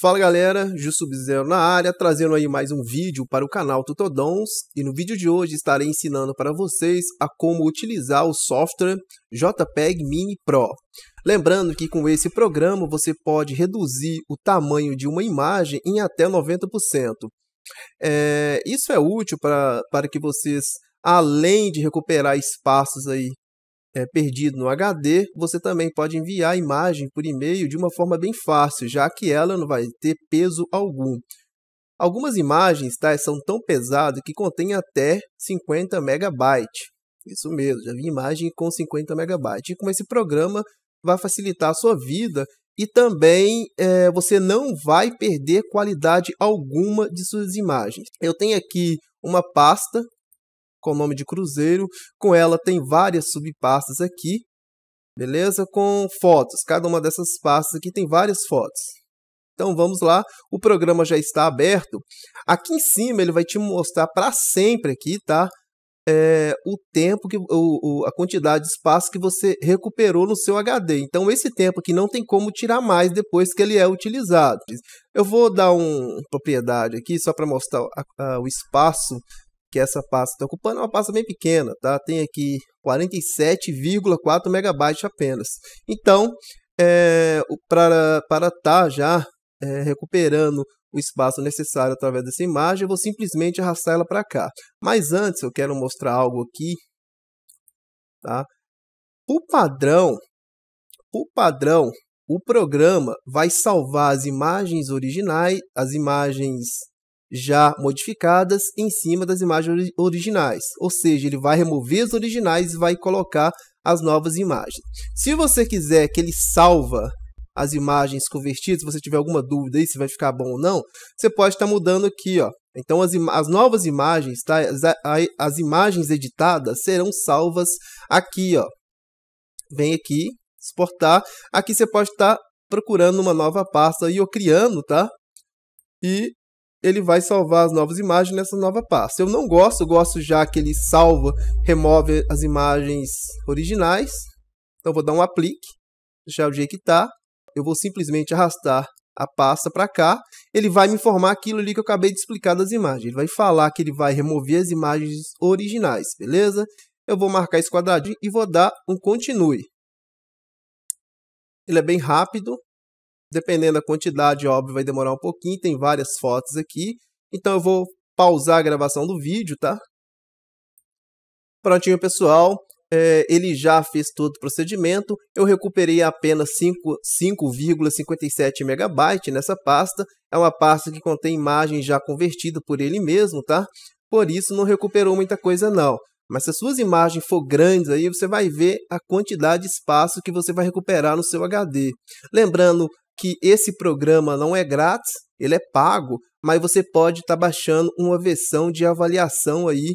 Fala galera, Ju zero na área, trazendo aí mais um vídeo para o canal Tutodons e no vídeo de hoje estarei ensinando para vocês a como utilizar o software JPEG Mini Pro. Lembrando que com esse programa você pode reduzir o tamanho de uma imagem em até 90%. É, isso é útil para que vocês, além de recuperar espaços aí é, perdido no HD, você também pode enviar a imagem por e-mail de uma forma bem fácil, já que ela não vai ter peso algum. Algumas imagens tá, são tão pesadas que contêm até 50 megabytes. Isso mesmo, já vi imagem com 50 megabytes. E com esse programa vai facilitar a sua vida e também é, você não vai perder qualidade alguma de suas imagens. Eu tenho aqui uma pasta com o nome de Cruzeiro. Com ela tem várias subpastas aqui, beleza? Com fotos. Cada uma dessas pastas aqui tem várias fotos. Então vamos lá, o programa já está aberto. Aqui em cima ele vai te mostrar para sempre aqui, tá? É, o tempo que o, o, a quantidade de espaço que você recuperou no seu HD. Então esse tempo aqui não tem como tirar mais depois que ele é utilizado. Eu vou dar um, uma propriedade aqui só para mostrar a, a, o espaço que essa pasta está ocupando, é uma pasta bem pequena, tá? Tem aqui 47,4 megabytes apenas. Então, é, para estar tá já é, recuperando o espaço necessário através dessa imagem, eu vou simplesmente arrastar ela para cá. Mas antes, eu quero mostrar algo aqui, tá? O padrão, o padrão, o programa vai salvar as imagens originais, as imagens já modificadas em cima das imagens originais. Ou seja, ele vai remover as originais e vai colocar as novas imagens. Se você quiser que ele salva as imagens convertidas, se você tiver alguma dúvida aí se vai ficar bom ou não, você pode estar tá mudando aqui, ó. Então as, as novas imagens, tá? As, as imagens editadas serão salvas aqui, ó. Vem aqui, exportar. Aqui você pode estar tá procurando uma nova pasta e ou criando, tá? E ele vai salvar as novas imagens nessa nova pasta. Eu não gosto, eu gosto já que ele salva, remove as imagens originais. Então vou dar um aplique, deixar o jeito que está. Eu vou simplesmente arrastar a pasta para cá. Ele vai me informar aquilo ali que eu acabei de explicar das imagens. Ele vai falar que ele vai remover as imagens originais, beleza? Eu vou marcar esse quadradinho e vou dar um continue. Ele é bem rápido, Dependendo da quantidade, óbvio, vai demorar um pouquinho. Tem várias fotos aqui. Então eu vou pausar a gravação do vídeo, tá? Prontinho, pessoal. É, ele já fez todo o procedimento. Eu recuperei apenas 5,57 MB nessa pasta. É uma pasta que contém imagens já convertidas por ele mesmo, tá? Por isso não recuperou muita coisa não. Mas se as suas imagens for grandes aí, você vai ver a quantidade de espaço que você vai recuperar no seu HD. Lembrando que esse programa não é grátis, ele é pago, mas você pode estar tá baixando uma versão de avaliação aí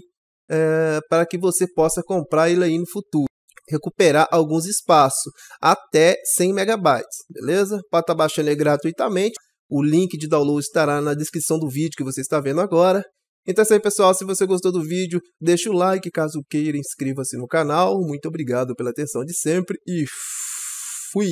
é, para que você possa comprar ele aí no futuro. Recuperar alguns espaços, até 100 megabytes, beleza? Para estar tá baixando ele gratuitamente. O link de download estará na descrição do vídeo que você está vendo agora. Então é isso aí, pessoal. Se você gostou do vídeo, deixa o like caso queira, inscreva-se no canal. Muito obrigado pela atenção de sempre e fui!